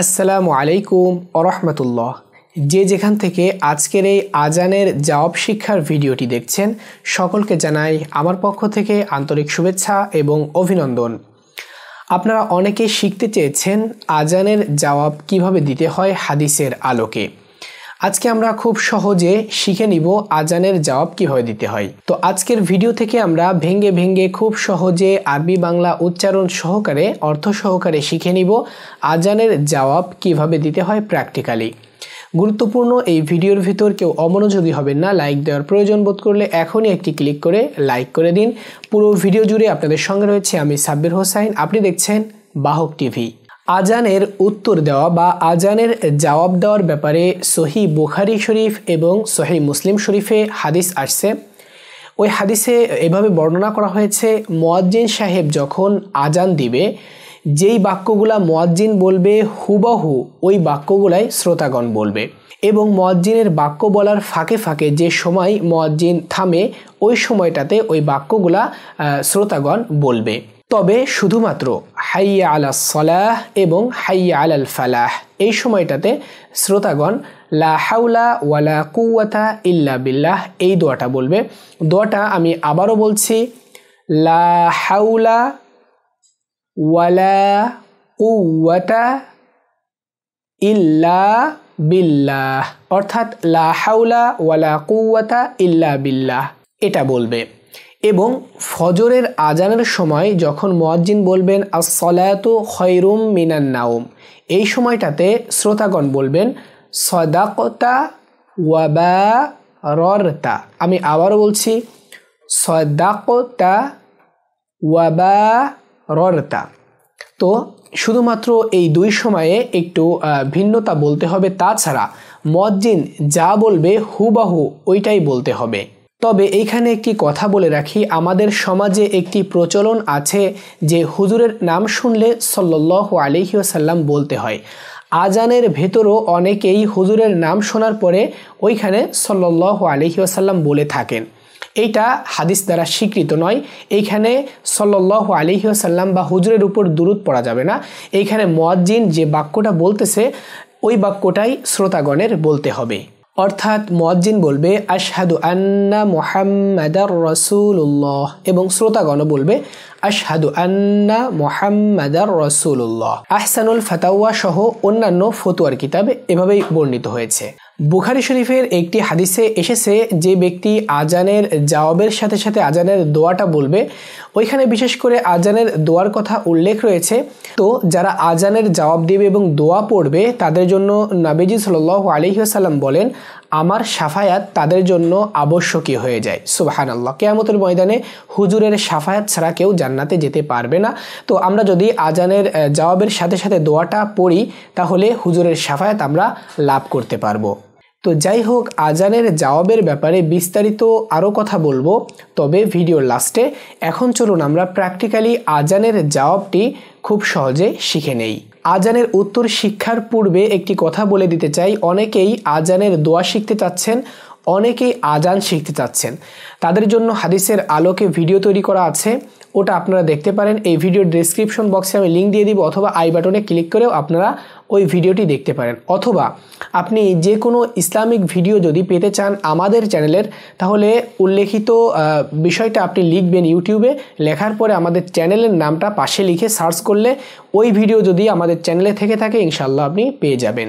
আসসালামু আলাইকুম আরহামতুল্লাহ যে যেখান থেকে আজকের এই আজানের জবাব শিক্ষার ভিডিওটি দেখছেন সকলকে জানাই আমার পক্ষ থেকে আন্তরিক শুভেচ্ছা এবং অভিনন্দন আপনারা অনেকে শিখতে চেয়েছেন আজানের জবাব কিভাবে দিতে হয় হাদিসের আলোকে আজকে আমরা খুব সহজে শিখে নিব আজানের জবাব কিভাবে দিতে হয় তো আজকের ভিডিও থেকে আমরা ভেঙ্গে ভেঙ্গে খুব সহজে আরবি বাংলা উচ্চারণ সহকারে অর্থ সহকারে শিখে নিব আজানের জবাব কিভাবে দিতে হয় প্র্যাকটিক্যালি গুরুত্বপূর্ণ এই ভিডিওর ভিতর কেউ অমনোযোগী হবেন না লাইক দেওয়ার প্রয়োজন বোধ করলে এখনই একটি ক্লিক করে লাইক করে দিন পুরো ভিডিও জুড়ে আপনাদের সঙ্গে রয়েছে আমি সাব্বির হোসাইন আপনি দেখছেন বাহক টিভি আজানের উত্তর দেওয়া বা আজানের জবাব দেওয়ার ব্যাপারে সহি বুখারি শরীফ এবং সহি মুসলিম শরীফে হাদিস আসছে ওই হাদিসে এভাবে বর্ণনা করা হয়েছে মোয়াজ্জিন সাহেব যখন আজান দিবে যেই বাক্যগুলা মোয়াজ্জিন বলবে হুবাহু ওই বাক্যগুলাই শ্রোতাগণ বলবে এবং মোয়াজ্জিনের বাক্য বলার ফাঁকে ফাঁকে যে সময় মোয়াজ্জিন থামে ওই সময়টাতে ওই বাক্যগুলা শ্রোতাগণ বলবে তবে শুধুমাত্র হাইয়া আলা সলাহ এবং হাইয়া আলাল ফালাহ এই সময়টাতে শ্রোতাগণ লা হাউলা ওয়ালা কুয়াতা ইল্লা বিল্লাহ এই দোয়াটা বলবে দোয়াটা আমি আবারও বলছি লা হাউলা ওয়ালা কুয়াতা ইল্লা বিল্লাহ অর্থাৎ লা হাউলা ওয়ালা কুয়াতা ইল্লা বিল্লাহ এটা বলবে এবং ফজরের আজানের সময় যখন মোয়াজ্জিন বলবেন আসলায়াত হৈরুম মিনান নাউম এই সময়টাতে শ্রোতাগণ বলবেন সদাকতা ওয়াবা রতা আমি আবারও বলছি সদাকতা ওয়াবা রতা তো শুধুমাত্র এই দুই সময়ে একটু ভিন্নতা বলতে হবে তাছাড়া মজ্জিন যা বলবে হুবাহু ওইটাই বলতে হবে তবে এইখানে একটি কথা বলে রাখি আমাদের সমাজে একটি প্রচলন আছে যে হুজুরের নাম শুনলে সল্ল্লাহ আলিহাসাল্লাম বলতে হয় আজানের ভেতরও অনেকেই হুজুরের নাম শোনার পরে ওইখানে সল্ল্লাহ আলিহাসাল্লাম বলে থাকেন এইটা হাদিস দ্বারা স্বীকৃত নয় এইখানে সল্ল্লাহ আলিহাসাল্লাম বা হুজুরের উপর দূরত পড়া যাবে না এইখানে মোয়াজ্জিন যে বাক্যটা বলতেছে ওই বাক্যটাই শ্রোতাগণের বলতে হবে অর্থাৎ মজ্জিন বলবে আশহাদু আন্না মোহাম্মাদার রসুল্লাহ এবং শ্রোতাগণ বলবে আশহাদু আন্না মোহাম্মাদার রসুল্লাহ আহসানুল ফাতাউয়া সহ অন্যান্য ফতুয়ার কিতাবে এভাবেই বর্ণিত হয়েছে বুখারি শরীফের একটি হাদিসে এসেছে যে ব্যক্তি আজানের জবাবের সাথে সাথে আজানের দোয়াটা বলবে ওইখানে বিশেষ করে আজানের দোয়ার কথা উল্লেখ রয়েছে তো যারা আজানের জবাব দেবে এবং দোয়া পড়বে তাদের জন্য নাবিজি সাল আলিহাসাল্লাম বলেন আমার সাফায়াত তাদের জন্য আবশ্যকীয় হয়ে যায় সুবাহান আল্লাহ কেয়ামতের ময়দানে হুজুরের সাফায়াত ছাড়া কেউ জান্নাতে যেতে পারবে না তো আমরা যদি আজানের জবাবের সাথে সাথে দোয়াটা পড়ি তাহলে হুজুরের সাফায়াত আমরা লাভ করতে পারবো তো যাই হোক আজানের জবাবের ব্যাপারে বিস্তারিত আরও কথা বলবো তবে ভিডিওর লাস্টে এখন চলুন আমরা প্র্যাকটিক্যালি আজানের জবাবটি খুব সহজে শিখে নেই আজানের উত্তর শিক্ষার পূর্বে একটি কথা বলে দিতে চাই অনেকেই আজানের দোয়া শিখতে চাচ্ছেন অনেকেই আজান শিখতে চাচ্ছেন তাদের জন্য হাদিসের আলোকে ভিডিও তৈরি করা আছে ওটা আপনারা দেখতে পারেন এই ভিডিও ডিসক্রিপশন বক্সে আমি লিঙ্ক দিয়ে দিব অথবা আই বাটনে ক্লিক করেও আপনারা ওই ভিডিওটি দেখতে পারেন অথবা আপনি যে কোনো ইসলামিক ভিডিও যদি পেতে চান আমাদের চ্যানেলের তাহলে উল্লেখিত বিষয়টা আপনি লিখবেন ইউটিউবে লেখার পরে আমাদের চ্যানেলের নামটা পাশে লিখে সার্চ করলে ওই ভিডিও যদি আমাদের চ্যানেলে থেকে থাকে ইনশাল্লাহ আপনি পেয়ে যাবেন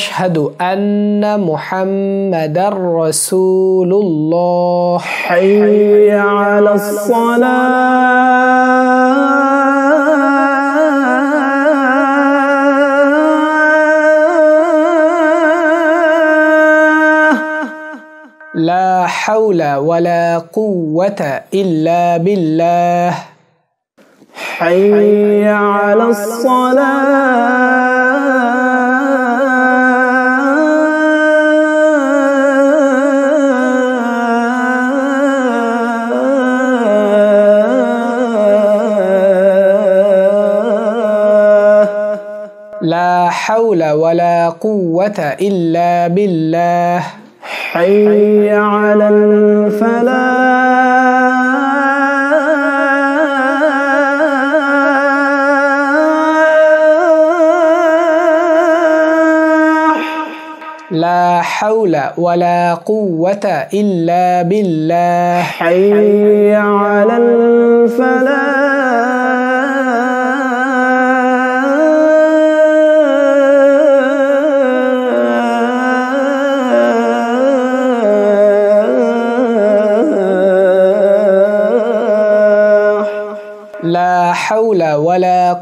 أشهد أن محمدا رسول الله حي على الصلاة لا حول ولا قوة إلا بالله حي على الصلاة لا حول ولا قوة إلا بالله حي على الفلاح لا حول ولا قوة إلا بالله حي على الفلاح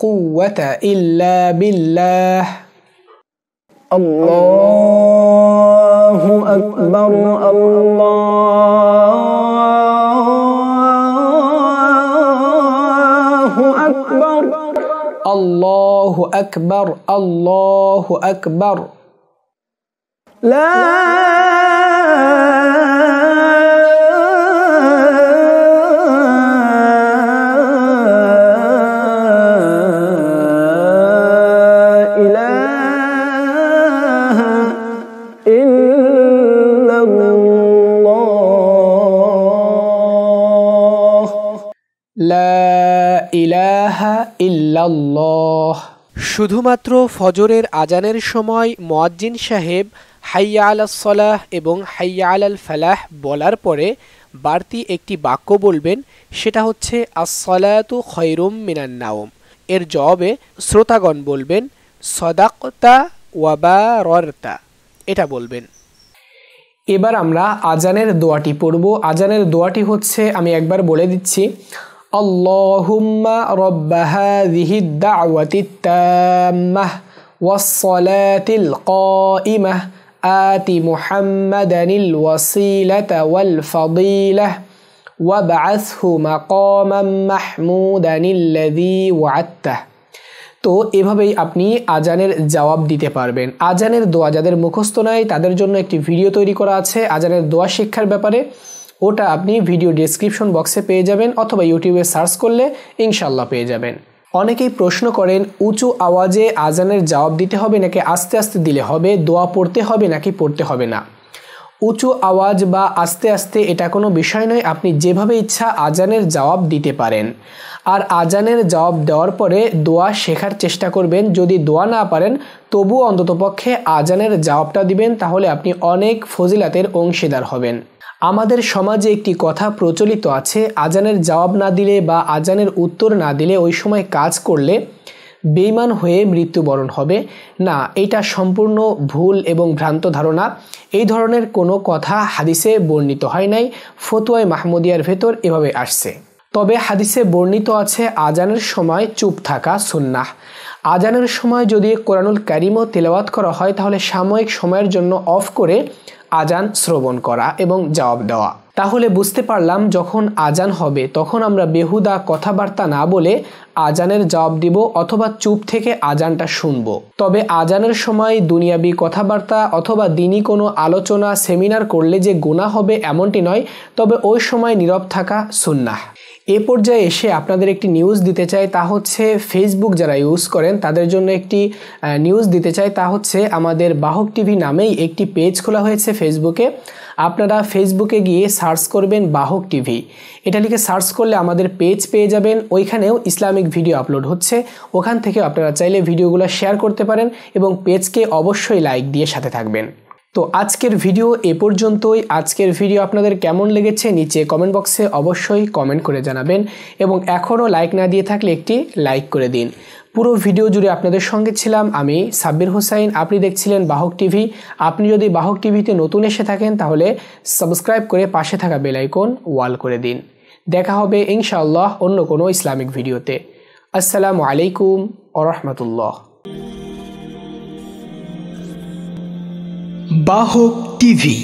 قوة إلا بالله الله أكبر الله أكبر الله أكبر الله أكبر لا ইলাহা শুধুমাত্র ফজরের আজানের সময় মোয়াজ্জিন সাহেব হাইয়া আলাসলাহ এবং হাইয়া আল ফালাহ বলার পরে বাড়তি একটি বাক্য বলবেন সেটা হচ্ছে আসলাতু খৈরুম মিনান নাওম এর জবাবে শ্রোতাগণ বলবেন সদাকতা ওয়াবারতা এটা বলবেন এবার আমরা আজানের দোয়াটি পড়ব আজানের দোয়াটি হচ্ছে আমি একবার বলে দিচ্ছি আল্লাহুম্মা রব্বা হাযিহি দাওয়াতি তাম্মাহ ওয়াস-সালাতিল কাইমাহ আতি মুহাম্মাদানিল ওয়াসিলাতা ওয়াল ফাদিলাহ ওয়াবআসহু মাকামান মাহমুদানিল্লাযী ওয়া'আদতাহ তো এভাবেই আপনি আজানের জবাব দিতে পারবেন আজানের দোয়া যাদের মুখস্থ নাই তাদের জন্য একটি ভিডিও তৈরি করা আছে আজানের দোয়া শিক্ষার ব্যাপারে ওটা আপনি ভিডিও ডিসক্রিপশন বক্সে পেয়ে যাবেন অথবা ইউটিউবে সার্চ করলে ইনশাল্লাহ পেয়ে যাবেন অনেকেই প্রশ্ন করেন উঁচু আওয়াজে আজানের জবাব দিতে হবে নাকি আস্তে আস্তে দিলে হবে দোয়া পড়তে হবে নাকি পড়তে হবে না উঁচু আওয়াজ বা আস্তে আস্তে এটা কোনো বিষয় নয় আপনি যেভাবে ইচ্ছা আজানের জবাব দিতে পারেন আর আজানের জবাব দেওয়ার পরে দোয়া শেখার চেষ্টা করবেন যদি দোয়া না পারেন তবু অন্ততপক্ষে আজানের জবাবটা দিবেন তাহলে আপনি অনেক ফজিলাতের অংশীদার হবেন আমাদের সমাজে একটি কথা প্রচলিত আছে আজানের জবাব না দিলে বা আজানের উত্তর না দিলে ওই সময় কাজ করলে বেইমান হয়ে মৃত্যুবরণ হবে না এটা সম্পূর্ণ ভুল এবং ভ্রান্ত ধারণা এই ধরনের কোনো কথা হাদিসে বর্ণিত হয় নাই ফতুয়ায় মাহমুদিয়ার ভেতর এভাবে আসছে তবে হাদিসে বর্ণিত আছে আজানের সময় চুপ থাকা সুন্নাহ আজানের সময় যদি কোরআনুল ক্যারিমও তেলাওয়াত করা হয় তাহলে সাময়িক সময়ের জন্য অফ করে আজান শ্রবণ করা এবং জবাব দেওয়া তাহলে বুঝতে পারলাম যখন আজান হবে তখন আমরা বেহুদা কথাবার্তা না বলে আজানের জবাব দিব অথবা চুপ থেকে আজানটা শুনব তবে আজানের সময় দুনিয়াবি কথাবার্তা অথবা দিনই কোনো আলোচনা সেমিনার করলে যে গুণা হবে এমনটি নয় তবে ওই সময় নীরব থাকা সুন্নাহ এ পর্যায়ে এসে আপনাদের একটি নিউজ দিতে চাই তা হচ্ছে ফেসবুক যারা ইউজ করেন তাদের জন্য একটি নিউজ দিতে চাই তা হচ্ছে আমাদের বাহক টিভি নামেই একটি পেজ খোলা হয়েছে ফেসবুকে আপনারা ফেসবুকে গিয়ে সার্চ করবেন বাহক টিভি এটা লিখে সার্চ করলে আমাদের পেজ পেয়ে যাবেন ওইখানেও ইসলামিক ভিডিও আপলোড হচ্ছে ওখান থেকে আপনারা চাইলে ভিডিওগুলো শেয়ার করতে পারেন এবং পেজকে অবশ্যই লাইক দিয়ে সাথে থাকবেন তো আজকের ভিডিও এ পর্যন্তই আজকের ভিডিও আপনাদের কেমন লেগেছে নিচে কমেন্ট বক্সে অবশ্যই কমেন্ট করে জানাবেন এবং এখনও লাইক না দিয়ে থাকলে একটি লাইক করে দিন পুরো ভিডিও জুড়ে আপনাদের সঙ্গে ছিলাম আমি সাব্বির হোসাইন আপনি দেখছিলেন বাহক টিভি আপনি যদি বাহক টিভিতে নতুন এসে থাকেন তাহলে সাবস্ক্রাইব করে পাশে থাকা বেলাইকন ওয়াল করে দিন দেখা হবে ইনশাআল্লাহ অন্য কোনো ইসলামিক ভিডিওতে আসসালামু আলাইকুম ওরহমতুল্লাহ বাহক টিভি